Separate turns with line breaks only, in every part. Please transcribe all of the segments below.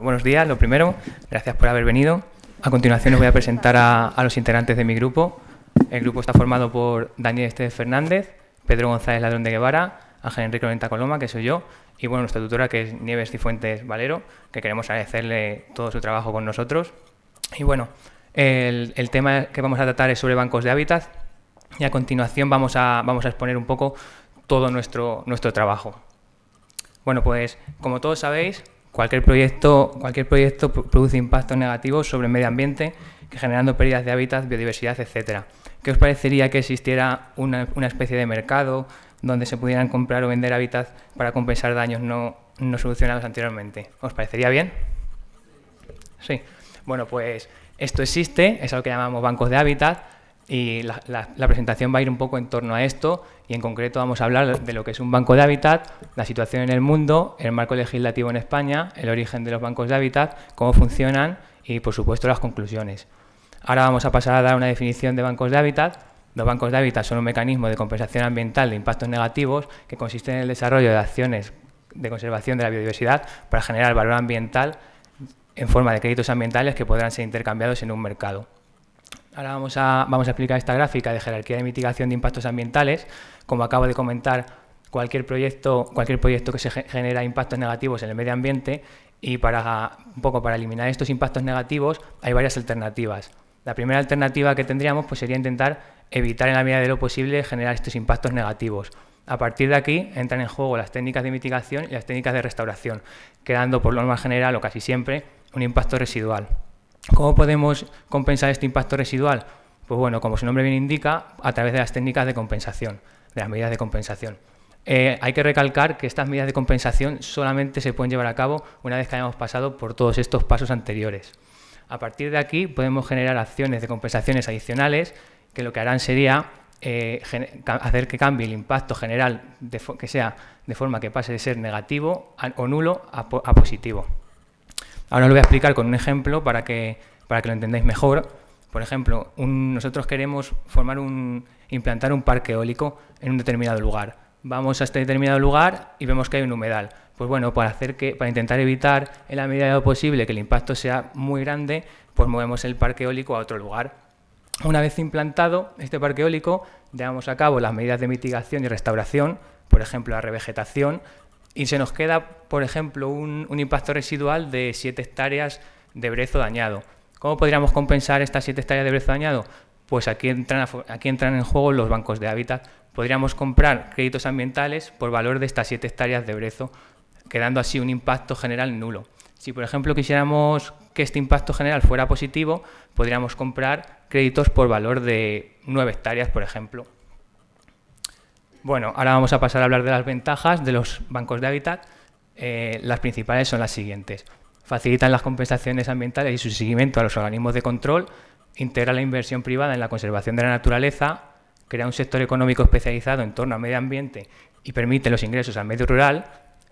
Buenos días, lo primero, gracias por haber venido. A continuación os voy a presentar a, los integrantes de mi grupo. El grupo está formado por Daniel Esteves Fernández, Pedro González Ladrón de Guevara, Ángel Enrique Lorenta Coloma, que soy yo, y bueno, nuestra tutora que es Nieves Cifuentes Valero, que queremos agradecerle todo su trabajo con nosotros. Y bueno, el, tema que vamos a tratar es sobre bancos de hábitat y a continuación vamos a, vamos a exponer un poco todo nuestro, nuestro trabajo. Bueno, pues como todos sabéis, Cualquier proyecto, cualquier proyecto produce impactos negativos sobre el medio ambiente, generando pérdidas de hábitat, biodiversidad, etc. ¿Qué os parecería que existiera una, especie de mercado donde se pudieran comprar o vender hábitat para compensar daños no, no solucionados anteriormente? ¿Os parecería bien? Sí. Bueno, pues esto existe, es algo que llamamos bancos de hábitat y la, presentación va a ir un poco en torno a esto y en concreto vamos a hablar de lo que es un banco de hábitat, la situación en el mundo, el marco legislativo en España, el origen de los bancos de hábitat, cómo funcionan y por supuesto las conclusiones. Ahora vamos a pasar a dar una definición de bancos de hábitat. Los bancos de hábitat son un mecanismo de compensación ambiental de impactos negativos que consiste en el desarrollo de acciones de conservación de la biodiversidad para generar valor ambiental en forma de créditos ambientales que podrán ser intercambiados en un mercado. Ahora vamos a, explicar esta gráfica de jerarquía de mitigación de impactos ambientales. Como acabo de comentar, cualquier proyecto, que se genera impactos negativos en el medio ambiente y para un poco para eliminar estos impactos negativos hay varias alternativas. La primera alternativa que tendríamos pues, sería intentar evitar en la medida de lo posible generar estos impactos negativos. A partir de aquí entran en juego las técnicas de mitigación y las técnicas de restauración, quedando por lo más general o casi siempre un impacto residual. ¿Cómo podemos compensar este impacto residual? Pues bueno, como su nombre bien indica, a través de las técnicas de compensación, de las medidas de compensación. Eh, hay que recalcar que estas medidas de compensación solamente se pueden llevar a cabo una vez que hayamos pasado por todos estos pasos anteriores. A partir de aquí podemos generar acciones de compensaciones adicionales que lo que harán sería eh, hacer que cambie el impacto general, que sea de forma que pase de ser negativo o nulo a positivo. Ahora lo voy a explicar con un ejemplo para que, para que lo entendáis mejor. Por ejemplo, nosotros queremos implantar un parque eólico en un determinado lugar. Vamos a este determinado lugar y vemos que hay un humedal. Pues bueno, para, para intentar evitar en la medida de lo posible que el impacto sea muy grande, pues movemos el parque eólico a otro lugar. Una vez implantado este parque eólico, llevamos a cabo las medidas de mitigación y restauración, por ejemplo, la revegetación, y se nos queda, por ejemplo, un, impacto residual de 7 hectáreas de brezo dañado. ¿Cómo podríamos compensar estas 7 hectáreas de brezo dañado? Pues aquí entran, aquí entran en juego los bancos de hábitat. Podríamos comprar créditos ambientales por valor de estas 7 hectáreas de brezo, quedando así un impacto general nulo. Si, por ejemplo, quisiéramos que este impacto general fuera positivo, podríamos comprar créditos por valor de 9 hectáreas, por ejemplo. Bueno, ahora vamos a pasar a hablar de las ventajas de los bancos de hábitat. Eh, las principales son las siguientes. Facilitan las compensaciones ambientales y su seguimiento a los organismos de control, integra la inversión privada en la conservación de la naturaleza, crea un sector económico especializado en torno al medio ambiente y permite los ingresos al medio rural,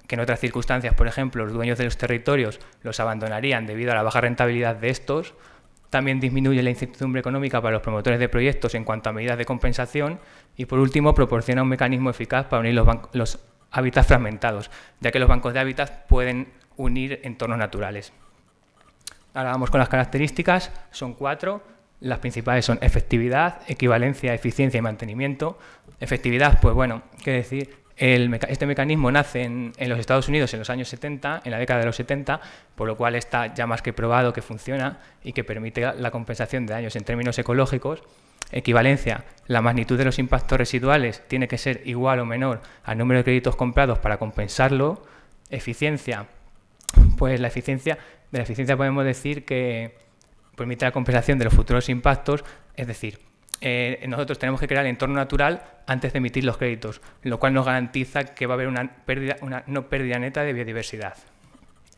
que en otras circunstancias, por ejemplo, los dueños de los territorios los abandonarían debido a la baja rentabilidad de estos, también disminuye la incertidumbre económica para los promotores de proyectos en cuanto a medidas de compensación y, por último, proporciona un mecanismo eficaz para unir los, hábitats fragmentados, ya que los bancos de hábitats pueden unir entornos naturales. Ahora vamos con las características, son cuatro. Las principales son efectividad, equivalencia, eficiencia y mantenimiento. Efectividad, pues bueno, qué decir, este mecanismo nace en, los Estados Unidos en los años 70, en la década de los 70, por lo cual está ya más que probado que funciona y que permite la compensación de daños en términos ecológicos. Equivalencia, la magnitud de los impactos residuales tiene que ser igual o menor al número de créditos comprados para compensarlo. Eficiencia, pues la eficiencia, de la eficiencia podemos decir que permite la compensación de los futuros impactos, es decir, eh, nosotros tenemos que crear el entorno natural antes de emitir los créditos, lo cual nos garantiza que va a haber una, una no pérdida neta de biodiversidad.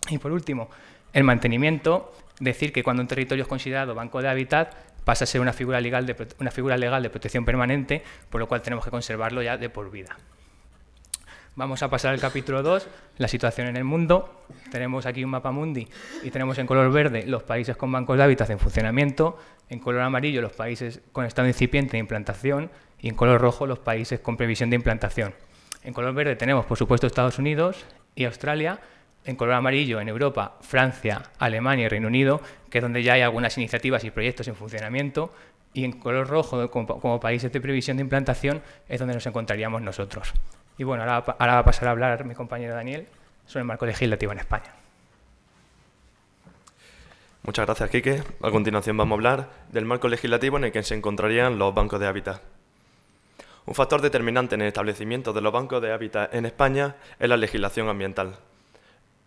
Y por último, el mantenimiento, decir que cuando un territorio es considerado banco de hábitat, pasa a ser una figura legal de protección permanente, por lo cual tenemos que conservarlo ya de por vida. Vamos a pasar al capítulo 2, la situación en el mundo. Tenemos aquí un mapa mundi y tenemos en color verde los países con bancos de hábitat en funcionamiento, en color amarillo los países con estado incipiente de implantación y en color rojo los países con previsión de implantación. En color verde tenemos, por supuesto, Estados Unidos y Australia. En color amarillo, en Europa, Francia, Alemania y Reino Unido, que es donde ya hay algunas iniciativas y proyectos en funcionamiento. Y en color rojo, como países de previsión de implantación, es donde nos encontraríamos nosotros. Y bueno, ahora, va a pasar a hablar mi compañero Daniel sobre el marco legislativo en España.
Muchas gracias, Quique. A continuación vamos a hablar del marco legislativo en el que se encontrarían los bancos de hábitat. Un factor determinante en el establecimiento de los bancos de hábitat en España es la legislación ambiental.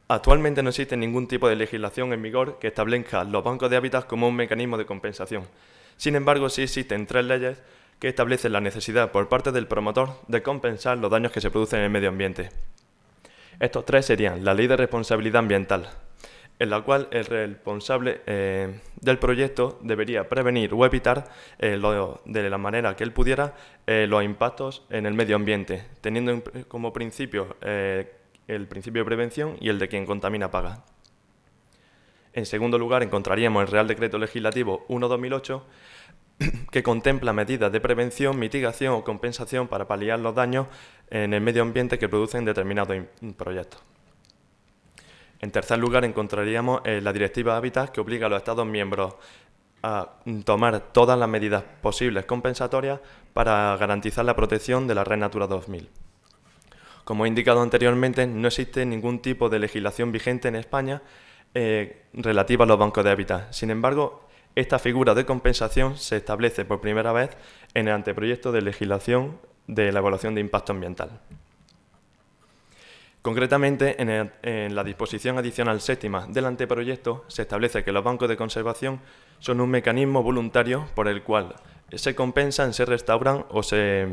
Actualmente no existe ningún tipo de legislación en vigor que establezca los bancos de hábitat como un mecanismo de compensación. Sin embargo, sí existen tres leyes que establece la necesidad por parte del promotor de compensar los daños que se producen en el medio ambiente. Estos tres serían la Ley de Responsabilidad Ambiental, en la cual el responsable eh, del proyecto debería prevenir o evitar eh, de la manera que él pudiera eh, los impactos en el medio ambiente, teniendo como principio el principio de prevención y el de quien contamina paga. En segundo lugar, encontraríamos el Real Decreto Legislativo 1-2008, que contempla medidas de prevención, mitigación o compensación para paliar los daños en el medio ambiente que producen determinados proyectos. En tercer lugar, encontraríamos eh, la Directiva Hábitat que obliga a los Estados miembros a tomar todas las medidas posibles compensatorias para garantizar la protección de la red Natura 2000. Como he indicado anteriormente, no existe ningún tipo de legislación vigente en España eh, relativa a los bancos de hábitat. Sin embargo, esta figura de compensación se establece por primera vez en el anteproyecto de legislación de la evaluación de impacto ambiental. Concretamente, en, la disposición adicional séptima del anteproyecto se establece que los bancos de conservación son un mecanismo voluntario por el cual se compensan, se restauran o se,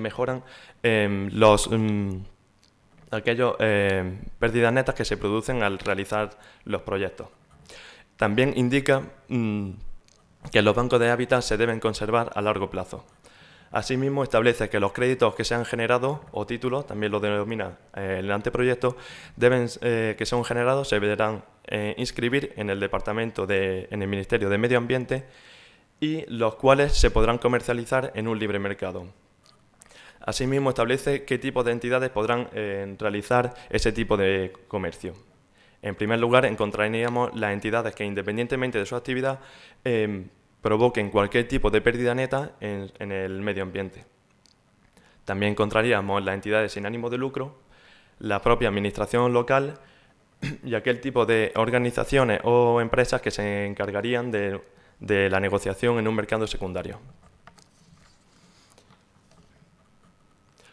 mejoran em, em, aquellas em, pérdidas netas que se producen al realizar los proyectos. También indica mm, que los bancos de hábitat se deben conservar a largo plazo. Asimismo, establece que los créditos que se han generado o títulos, también lo denomina eh, el anteproyecto, deben eh, que son generados se deberán eh, inscribir en el departamento de, en el Ministerio de Medio Ambiente y los cuales se podrán comercializar en un libre mercado. Asimismo, establece qué tipo de entidades podrán realizar ese tipo de comercio. En primer lugar, encontraríamos las entidades que, independientemente de su actividad, em, provoquen cualquier tipo de pérdida neta en, el medio ambiente. También encontraríamos las entidades sin ánimo de lucro, la propia administración local y aquel tipo de organizaciones o empresas que se encargarían de la negociación en un mercado secundario.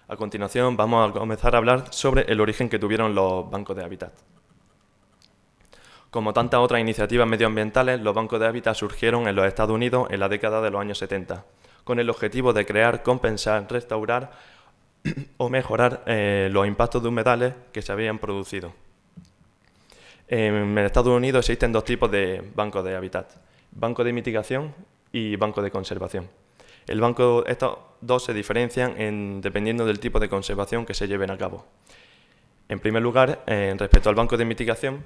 A continuación vamos a comenzar a hablar sobre el origen que tuvieron los bancos de hábitat. Como tantas otras iniciativas medioambientales, los bancos de hábitat surgieron en los Estados Unidos en la década de los años 70, con el objetivo de crear, compensar, restaurar o mejorar eh, los impactos de humedales que se habían producido. En Estados Unidos existen dos tipos de bancos de hábitat, banco de mitigación y banco de conservación. El banco, estos dos se diferencian en, dependiendo del tipo de conservación que se lleven a cabo. En primer lugar, eh, respecto al banco de mitigación,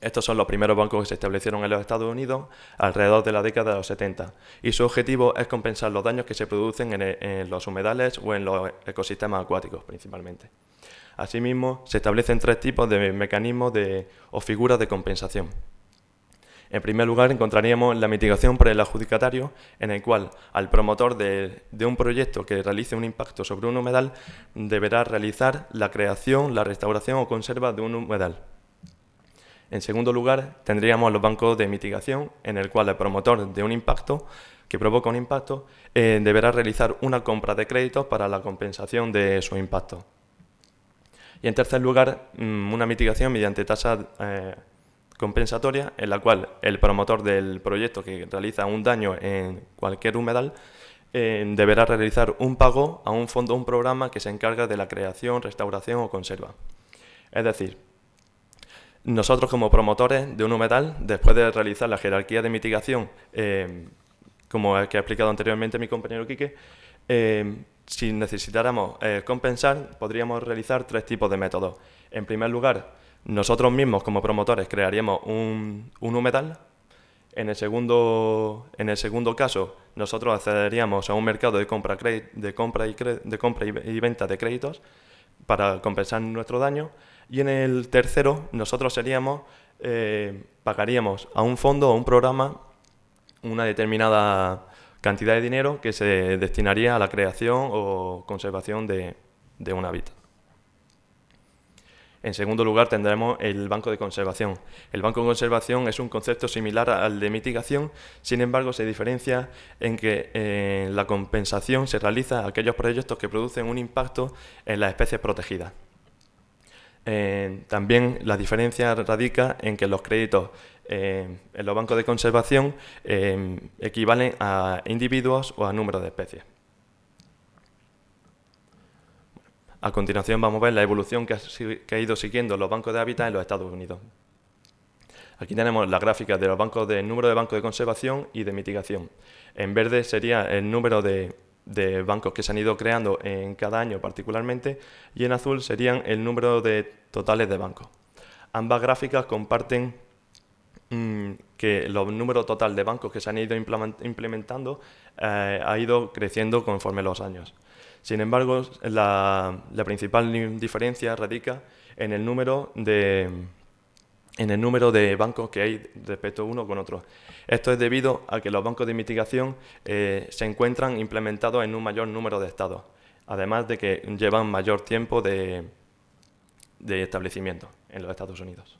estos son los primeros bancos que se establecieron en los Estados Unidos alrededor de la década de los 70 y su objetivo es compensar los daños que se producen e, en, los humedales o en los ecosistemas acuáticos principalmente. Asimismo, se establecen tres tipos de mecanismos o figuras de compensación. En primer lugar, encontraríamos la mitigación por el adjudicatario, en el cual al promotor de, un proyecto que realice un impacto sobre un humedal deberá realizar la creación, la restauración o conserva de un humedal. En segundo lugar, tendríamos los bancos de mitigación, en el cual el promotor de un impacto que provoca un impacto eh, deberá realizar una compra de créditos para la compensación de su impacto. Y en tercer lugar, mm, una mitigación mediante tasa eh, compensatoria, en la cual el promotor del proyecto que realiza un daño en cualquier humedal eh, deberá realizar un pago a un fondo o un programa que se encarga de la creación, restauración o conserva. Es decir, nosotros como promotores de un humedal, después de realizar la jerarquía de mitigación, eh, como el que ha explicado anteriormente mi compañero Quique, eh, si necesitáramos eh, compensar, podríamos realizar tres tipos de métodos. En primer lugar, nosotros mismos como promotores crearíamos un, un En el, segundo, en el segundo caso, nosotros accederíamos a un mercado de compra, de compra, de compra y venta de créditos para compensar nuestro daño. Y en el tercero, nosotros seríamos, eh, pagaríamos a un fondo o a un programa una determinada cantidad de dinero que se destinaría a la creación o conservación de, un hábitat. En segundo lugar tendremos el banco de conservación. El banco de conservación es un concepto similar al de mitigación, sin embargo se diferencia en que eh, la compensación se realiza a aquellos proyectos que producen un impacto en las especies protegidas. Eh, también la diferencia radica en que los créditos eh, en los bancos de conservación eh, equivalen a individuos o a número de especies. A continuación vamos a ver la evolución que ha, ido siguiendo los bancos de hábitat en los Estados Unidos. Aquí tenemos la gráfica de los bancos de número de bancos de conservación y de mitigación. En verde sería el número de de bancos que se han ido creando en cada año particularmente y en azul serían el número de totales de bancos. Ambas gráficas comparten mm, que el número total de bancos que se han ido implementando eh, ha ido creciendo conforme los años. Sin embargo, la principal diferencia radica en el número de, en el número de bancos que hay respecto uno con otro. Esto es debido a que los bancos de mitigación eh, se encuentran implementados en un mayor número de estados, además de que llevan mayor tiempo de, establecimiento en los Estados Unidos.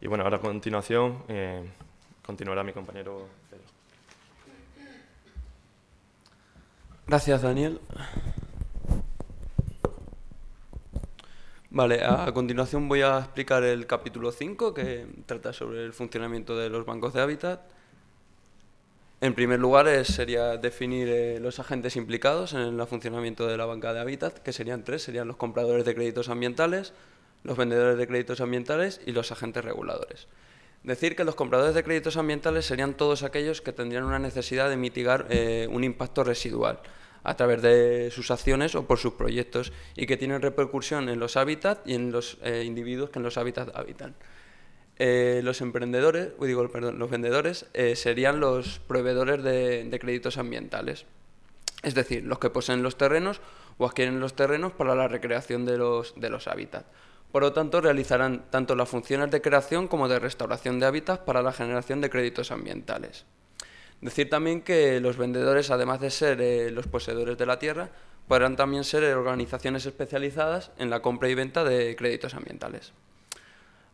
Y bueno, ahora a continuación eh, continuará mi compañero Pedro.
Gracias, Daniel. Vale, a continuación voy a explicar el capítulo 5, que trata sobre el funcionamiento de los bancos de hábitat. En primer lugar, eh, sería definir eh, los agentes implicados en el funcionamiento de la banca de hábitat, que serían tres, serían los compradores de créditos ambientales, los vendedores de créditos ambientales y los agentes reguladores. Decir que los compradores de créditos ambientales serían todos aquellos que tendrían una necesidad de mitigar eh, un impacto residual, a través de sus acciones o por sus proyectos y que tienen repercusión en los hábitats y en los eh, individuos que en los hábitats habitan. Eh, los emprendedores, digo, los vendedores eh, serían los proveedores de, créditos ambientales, es decir, los que poseen los terrenos o adquieren los terrenos para la recreación de los hábitats. Por lo tanto, realizarán tanto las funciones de creación como de restauración de hábitats para la generación de créditos ambientales. Decir también que los vendedores, además de ser eh, los poseedores de la tierra, podrán también ser organizaciones especializadas en la compra y venta de créditos ambientales.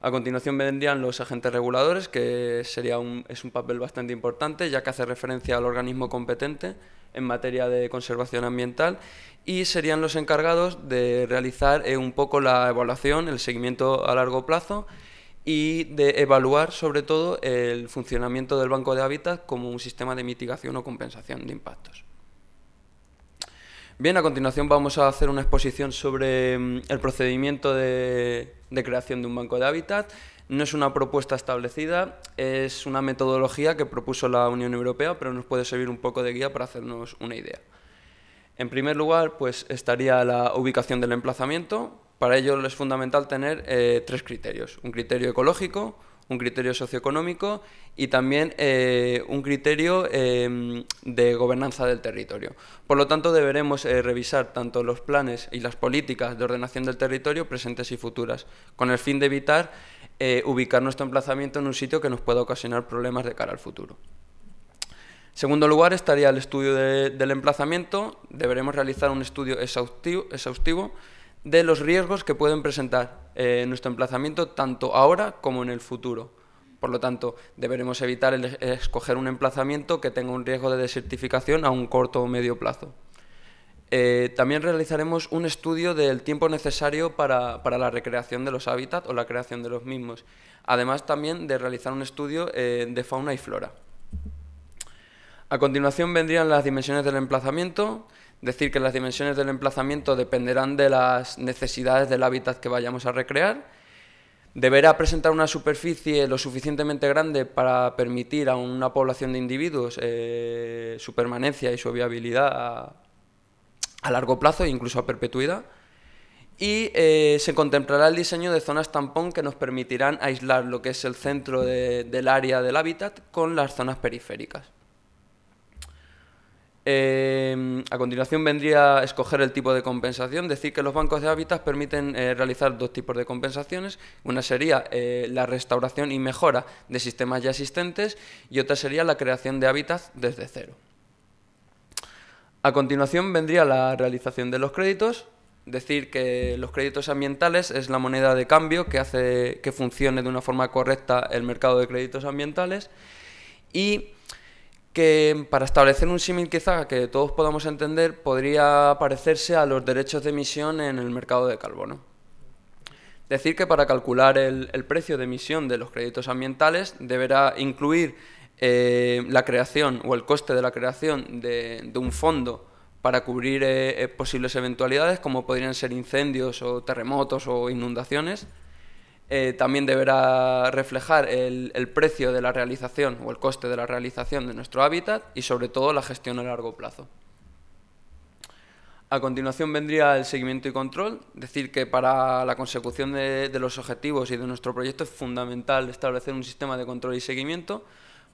A continuación vendrían los agentes reguladores, que sería un, es un papel bastante importante, ya que hace referencia al organismo competente en materia de conservación ambiental y serían los encargados de realizar eh, un poco la evaluación, el seguimiento a largo plazo y de evaluar sobre todo el funcionamiento del banco de hábitat como un sistema de mitigación o compensación de impactos. Bien, a continuación vamos a hacer una exposición sobre mm, el procedimiento de, creación de un banco de hábitat. No es una propuesta establecida, es una metodología que propuso la Unión Europea, pero nos puede servir un poco de guía para hacernos una idea. En primer lugar, pues estaría la ubicación del emplazamiento, para ello es fundamental tener eh, tres criterios. Un criterio ecológico, un criterio socioeconómico y también eh, un criterio em, de gobernanza del territorio. Por lo tanto, deberemos eh, revisar tanto los planes y las políticas de ordenación del territorio presentes y futuras, con el fin de evitar ubicar nuestro emplazamiento en un sitio que nos pueda ocasionar problemas de cara al futuro. En segundo lugar, estaría el estudio del emplazamiento. Deberemos realizar un estudio exhaustivo de los riesgos que pueden presentar eh, nuestro emplazamiento tanto ahora como en el futuro. Por lo tanto, deberemos evitar escoger un emplazamiento que tenga un riesgo de desertificación a un corto o medio plazo. Eh, también realizaremos un estudio del tiempo necesario para, la recreación de los hábitats o la creación de los mismos, además también de realizar un estudio eh, de fauna y flora. A continuación vendrían las dimensiones del emplazamiento, decir que las dimensiones del emplazamiento dependerán de las necesidades del hábitat que vayamos a recrear. Deberá presentar una superficie lo suficientemente grande para permitir a una población de individuos eh, su permanencia y su viabilidad a, largo plazo e incluso a perpetuidad. Y eh, se contemplará el diseño de zonas tampón que nos permitirán aislar lo que es el centro del área del hábitat con las zonas periféricas. Em, a continuación vendría a escoger el tipo de compensación, decir que los bancos de hábitats permiten eh, realizar dos tipos de compensaciones. Una sería eh, la restauración y mejora de sistemas ya existentes y otra sería la creación de hábitats desde cero. A continuación vendría la realización de los créditos, decir que los créditos ambientales es la moneda de cambio que hace que funcione de una forma correcta el mercado de créditos ambientales y que para establecer un símil quizá que todos podamos entender podría parecerse a los derechos de emisión en el mercado de carbono. Decir que para calcular el, precio de emisión de los créditos ambientales deberá incluir eh, la creación o el coste de la creación de, un fondo para cubrir eh, eh, posibles eventualidades como podrían ser incendios o terremotos o inundaciones, eh, también deberá reflejar el, precio de la realización o el coste de la realización de nuestro hábitat y sobre todo la gestión a largo plazo. A continuación vendría el seguimiento y control, decir que para la consecución de, de los objetivos y de nuestro proyecto es fundamental establecer un sistema de control y seguimiento.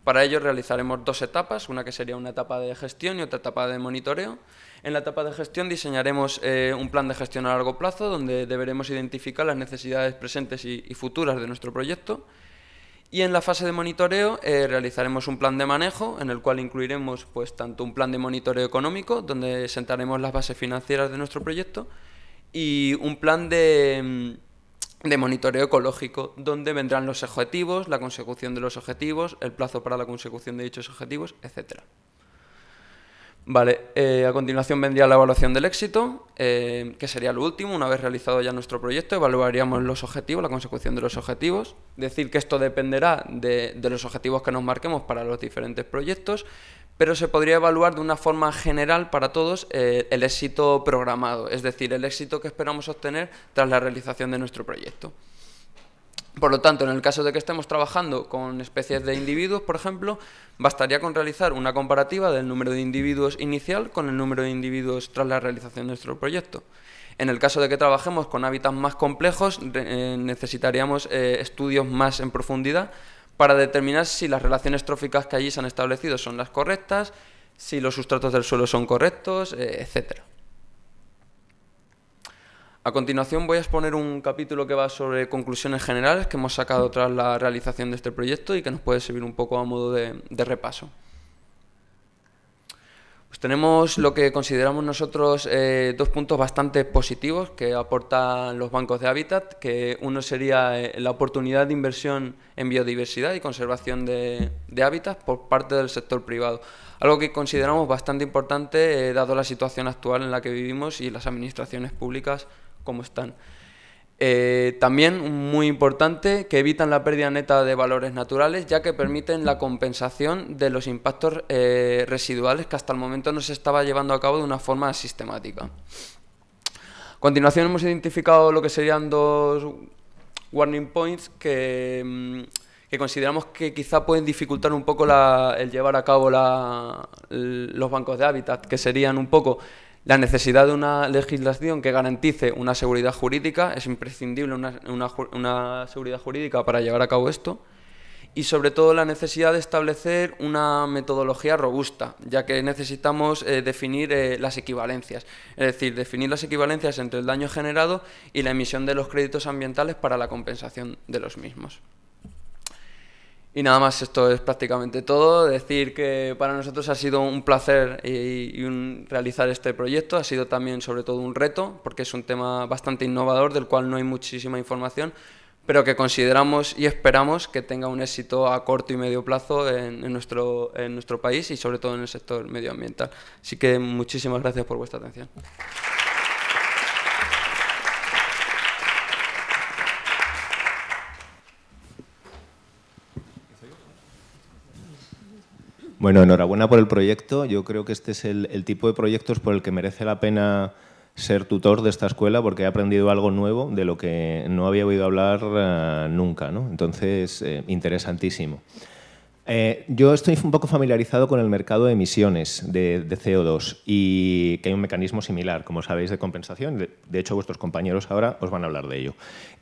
Para ello realizaremos dos etapas, una que sería una etapa de gestión y otra etapa de monitoreo en la etapa de gestión diseñaremos eh, un plan de gestión a largo plazo donde deberemos identificar las necesidades presentes y, futuras de nuestro proyecto. Y en la fase de monitoreo eh, realizaremos un plan de manejo en el cual incluiremos pues, tanto un plan de monitoreo económico, donde sentaremos las bases financieras de nuestro proyecto, y un plan de, mm, de monitoreo ecológico, donde vendrán los objetivos, la consecución de los objetivos, el plazo para la consecución de dichos objetivos, etcétera. Vale, eh, a continuación vendría la evaluación del éxito, eh, que sería lo último. Una vez realizado ya nuestro proyecto, evaluaríamos los objetivos, la consecución de los objetivos. Decir que esto dependerá de, los objetivos que nos marquemos para los diferentes proyectos, pero se podría evaluar de una forma general para todos eh, el éxito programado, es decir, el éxito que esperamos obtener tras la realización de nuestro proyecto. Por lo tanto, en el caso de que estemos trabajando con especies de individuos, por ejemplo, bastaría con realizar una comparativa del número de individuos inicial con el número de individuos tras la realización de nuestro proyecto. En el caso de que trabajemos con hábitats más complejos, eh, necesitaríamos eh, estudios más en profundidad para determinar si las relaciones tróficas que allí se han establecido son las correctas, si los sustratos del suelo son correctos, etc. Eh, etcétera. A continuación voy a exponer un capítulo que va sobre conclusiones generales que hemos sacado tras la realización de este proyecto y que nos puede servir un poco a modo de, repaso. Pues tenemos lo que consideramos nosotros eh, dos puntos bastante positivos que aportan los bancos de hábitat, que uno sería eh, la oportunidad de inversión en biodiversidad y conservación de, hábitat hábitats por parte del sector privado, algo que consideramos bastante importante eh, dado la situación actual en la que vivimos y las administraciones públicas ¿Cómo están. Eh, también muy importante que evitan la pérdida neta de valores naturales ya que permiten la compensación de los impactos eh, residuales que hasta el momento no se estaba llevando a cabo de una forma sistemática. A continuación hemos identificado lo que serían dos warning points que, mm, consideramos que quizá pueden dificultar un poco el llevar a cabo los bancos de hábitat, que serían un poco la necesidad de una legislación que garantice una seguridad jurídica, es imprescindible una, seguridad jurídica para llevar a cabo esto, y sobre todo la necesidad de establecer una metodología robusta, ya que necesitamos eh, definir eh, las equivalencias, es decir, definir las equivalencias entre el daño generado y la emisión de los créditos ambientales para la compensación de los mismos. Y nada más, esto es prácticamente todo. Decir que para nosotros ha sido un placer y, realizar este proyecto, ha sido también sobre todo un reto, porque es un tema bastante innovador del cual no hay muchísima información, pero que consideramos y esperamos que tenga un éxito a corto y medio plazo en, en nuestro, en nuestro país y sobre todo en el sector medioambiental. Así que muchísimas gracias por vuestra atención.
Bueno, enhorabuena por el proyecto. Yo creo que este es el, tipo de proyectos por el que merece la pena ser tutor de esta escuela porque he aprendido algo nuevo de lo que no había oído hablar eh, nunca. ¿no? Entonces, eh, interesantísimo. Eh, yo estoy un poco familiarizado con el mercado de emisiones de, CO2 y que hay un mecanismo similar, como sabéis, de compensación. De, hecho, vuestros compañeros ahora os van a hablar de ello.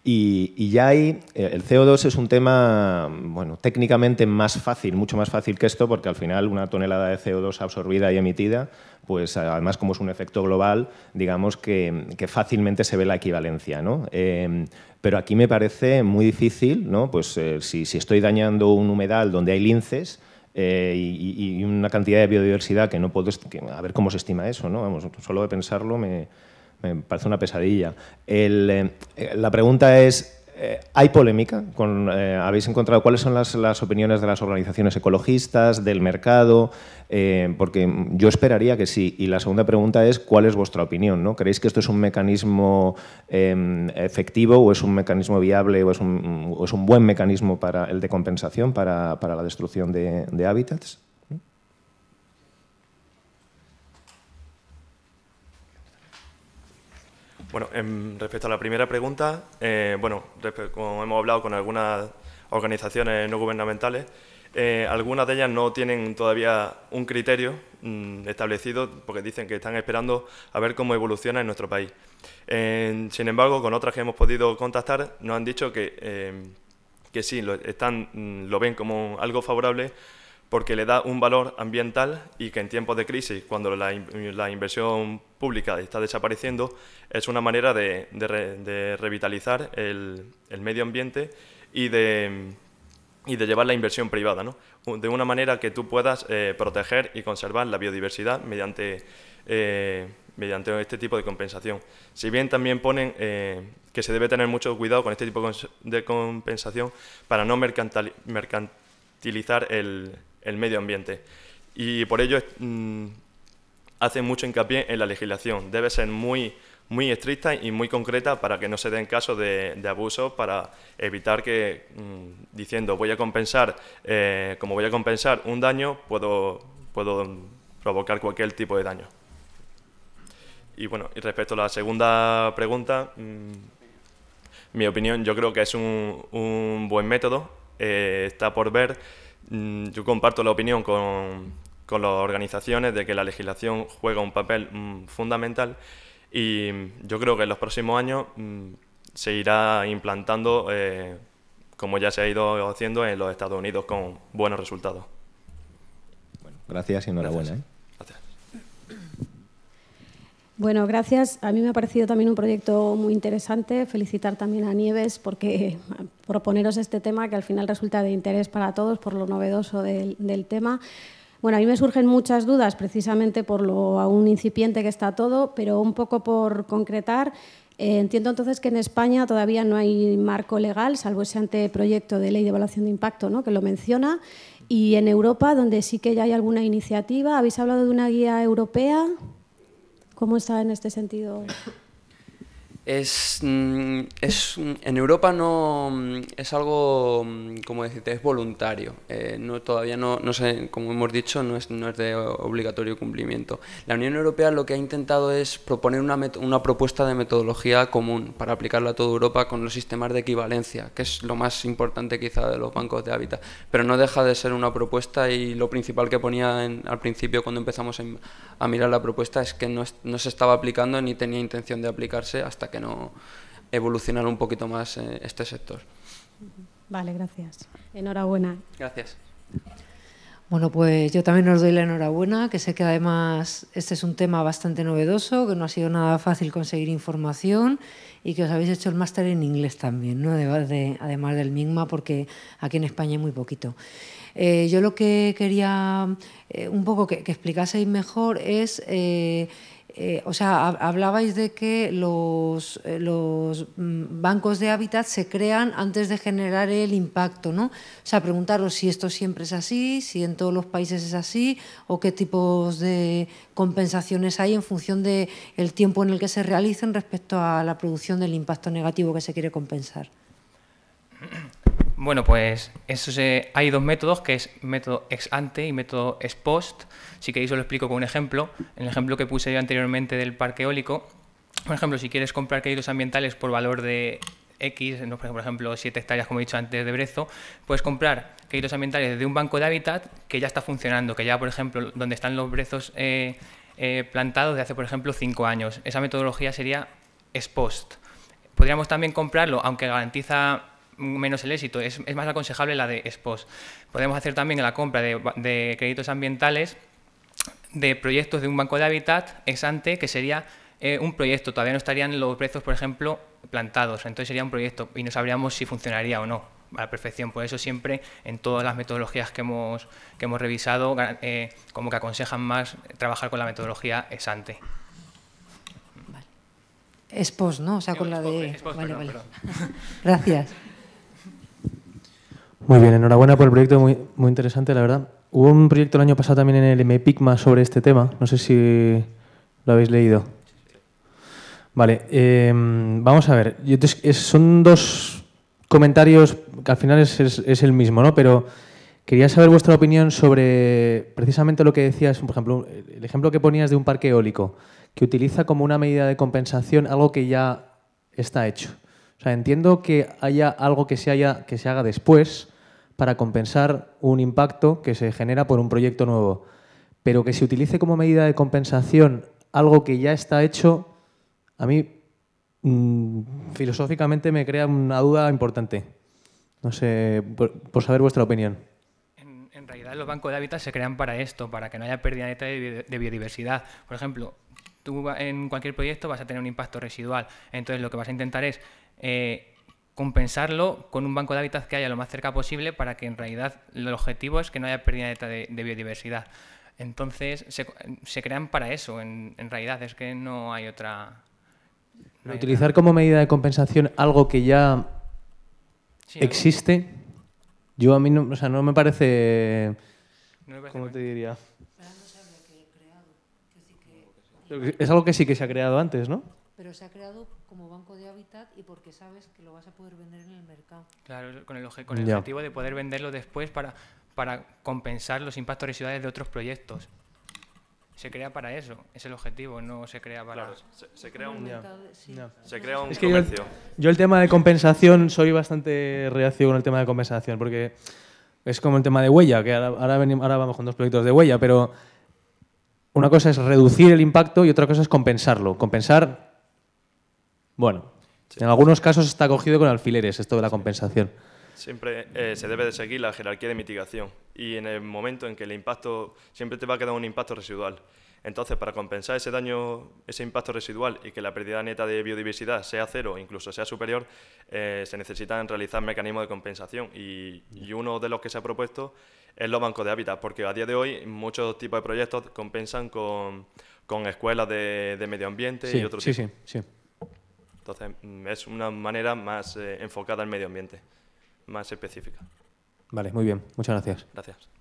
Y, ya hay, eh, el CO2 es un tema, bueno, técnicamente más fácil, mucho más fácil que esto, porque al final una tonelada de CO2 absorbida y emitida, pues además como es un efecto global, digamos que, fácilmente se ve la equivalencia. ¿no? Eh, pero aquí me parece muy difícil, ¿no? Pues eh, si, estoy dañando un humedal donde hay linces eh, y, una cantidad de biodiversidad que no puedo... a ver cómo se estima eso, ¿no? Vamos, solo de pensarlo me, parece una pesadilla. Eh, la pregunta es, eh, hay polémica. Con, eh, habéis encontrado cuáles son las, opiniones de las organizaciones ecologistas, del mercado, eh, porque yo esperaría que sí. Y la segunda pregunta es cuál es vuestra opinión. ¿no? ¿Creéis que esto es un mecanismo em, efectivo o es un mecanismo viable o es un, buen mecanismo para el de compensación para, la destrucción de hábitats?
Bueno, em, respecto a la primera pregunta, eh, bueno, como hemos hablado con algunas organizaciones no gubernamentales, eh, algunas de ellas no tienen todavía un criterio mm, establecido porque dicen que están esperando a ver cómo evoluciona en nuestro país. sin embargo, con otras que hemos podido contactar, nos han dicho que, em, que sí, lo, están, mm, lo ven como algo favorable porque le da un valor ambiental y que en tiempos de crisis, cuando la, inversión pública está desapareciendo, es una manera de, revitalizar el, medio ambiente y de, y de llevar la inversión privada, ¿no? de una manera que tú puedas eh, proteger y conservar la biodiversidad eh, mediante, este tipo de compensación. Si bien también ponen eh, que se debe tener mucho cuidado con este tipo de compensación para no mercantilizar el, el medio ambiente. Y por ello mm, hace mucho hincapié en la legislación. Debe ser muy, muy estricta y muy concreta para que no se den casos de, abuso para evitar que mm, diciendo voy a compensar, eh, como voy a compensar un daño, puedo, puedo provocar cualquier tipo de daño. Y bueno, y respecto a la segunda pregunta, mm, mi opinión yo creo que es un, buen método. Eh, está por ver Mm, yo comparto la opinión con, las organizaciones de que la legislación juega un papel mm, fundamental y mm, yo creo que en los próximos años se irá implantando, eh, como ya se ha ido haciendo en los Estados Unidos, con buenos resultados.
gracias y enhorabuena. ¿eh?
Bueno, gracias. A mí me ha parecido también un proyecto muy interesante. Felicitar también a Nieves porque proponeros este tema que al final resulta de interés para todos por lo novedoso del, tema. Bueno, a mí me surgen muchas dudas precisamente por lo aún incipiente que está todo, pero un poco por concretar. Eh, entiendo entonces que en España todavía no hay marco legal, salvo ese anteproyecto de ley de evaluación de impacto ¿no? que lo menciona. Y en Europa, donde sí que ya hay alguna iniciativa, ¿habéis hablado de una guía europea? ¿Cómo está en este sentido es, mm, es, en Europa no mm, es algo, mm, como decirte, es voluntario. Eh, no, todavía no, sé, como hemos dicho, no es, no es de obligatorio cumplimiento. La Unión Europea lo que ha intentado es proponer una, propuesta de metodología común para aplicarla a toda Europa con los sistemas de equivalencia, que es lo más importante quizá de los bancos de hábitat. Pero no deja de ser una propuesta y lo principal que ponía al principio cuando empezamos a, mirar la propuesta es que no se estaba aplicando ni tenía intención de aplicarse hasta que no evolucionar un poquito más eh, este sector.
Vale, gracias.
Enhorabuena. Gracias. Bueno, pues yo también os doy la enhorabuena, que sé que además este es un tema bastante novedoso, que no ha sido nada fácil conseguir información y que os habéis hecho el máster en inglés también, ¿no? además del MIGMA, porque aquí en España hay muy poquito. Eh, yo lo que quería eh, un poco que, explicaseis mejor es... Eh, o sea, hablabais de que los, eh, mm, bancos de hábitat se crean antes de generar el impacto, ¿no? O sea, preguntaros si esto siempre es así, si en todos los países es así, o qué tipos de compensaciones hay en función del tiempo en el que se realicen respecto a la producción del impacto negativo que se quiere compensar.
Bueno, pues eso hay dos métodos, que es método ex ante y método ex post. Si queréis os lo explico con un ejemplo. En el ejemplo que puse yo anteriormente del parque eólico, por ejemplo, si quieres comprar créditos ambientales por valor de X, por ejemplo, 7 hectáreas, como he dicho antes, de brezo, puedes comprar créditos ambientales de un banco de hábitat que ya está funcionando, que ya, por ejemplo, donde están los brezos eh, eh, plantados de hace, por ejemplo, 5 años. Esa metodología sería ex post. Podríamos también comprarlo, aunque garantiza menos el éxito. Es, más aconsejable la de expos. Podemos hacer también la compra de, créditos ambientales de proyectos de un banco de hábitat ex ante, que sería eh, un proyecto. Todavía no estarían los precios, por ejemplo, plantados. Entonces sería un proyecto y no sabríamos si funcionaría o no a la perfección. Por eso siempre en todas las metodologías que hemos, que hemos revisado, eh, como que aconsejan más trabajar con la metodología ex ante.
Expos, ¿no? O sea, con la de... Eh, vale, vale. Gracias.
Muy bien, enhorabuena por el proyecto, muy, interesante, la verdad. Hubo un proyecto el año pasado también en el MPICMA sobre este tema, no sé si lo habéis leído. Vale, em, vamos a ver, son dos comentarios que al final es, es el mismo, ¿no? Pero Quería saber vuestra opinión sobre precisamente lo que decías, por ejemplo, el ejemplo que ponías de un parque eólico, que utiliza como una medida de compensación algo que ya está hecho. O sea, entiendo que haya algo que se, haya, que se haga después para compensar un impacto que se genera por un proyecto nuevo. Pero que se utilice como medida de compensación algo que ya está hecho, a mí mm, filosóficamente me crea una duda importante. No sé, por, saber vuestra opinión.
En, realidad los bancos de hábitat se crean para esto, para que no haya pérdida de biodiversidad. Por ejemplo, tú en cualquier proyecto vas a tener un impacto residual. Entonces lo que vas a intentar es... Eh, compensarlo con un banco de hábitats que haya lo más cerca posible para que en realidad el objetivo es que no haya pérdida de, biodiversidad. Entonces se, crean para eso, en, realidad es que no hay otra... Utilizar como
medida de compensación algo que ya existe, yo a mí no, o sea, no me parece... No ¿Cómo te diría? Es algo que sí que se ha creado antes, ¿no?
pero se ha creado como banco de hábitat y porque sabes que lo vas a poder vender en el mercado.
Claro, con el, con el objetivo de poder venderlo después para, para compensar los impactos residuales de otros proyectos. Se crea para eso, es el objetivo, no se crea para... Claro, se, crea un, Se crea un comercio.
Yo, el tema de compensación, soy bastante reacio con el tema de compensación, porque es como el tema de huella, que ahora, venimos, ahora vamos con dos proyectos de huella, pero una cosa es reducir el impacto y otra cosa es compensarlo. Compensar bueno, en algunos casos está cogido con alfileres esto de la compensación.
Siempre eh, se debe de seguir la jerarquía de mitigación y en el momento en que el impacto, siempre te va a quedar un impacto residual. Entonces, para compensar ese daño, ese impacto residual y que la pérdida neta de biodiversidad sea cero o incluso sea superior, eh, se necesitan realizar mecanismos de compensación y, uno de los que se ha propuesto es los bancos de hábitat, porque a día de hoy muchos tipos de proyectos compensan con, escuelas de, medio ambiente y otros sí, Sí, sí, sí. Entonces mm, es una manera más eh, enfocada al medio ambiente, más específica.
Vale, muy bien. Muchas gracias.
Gracias.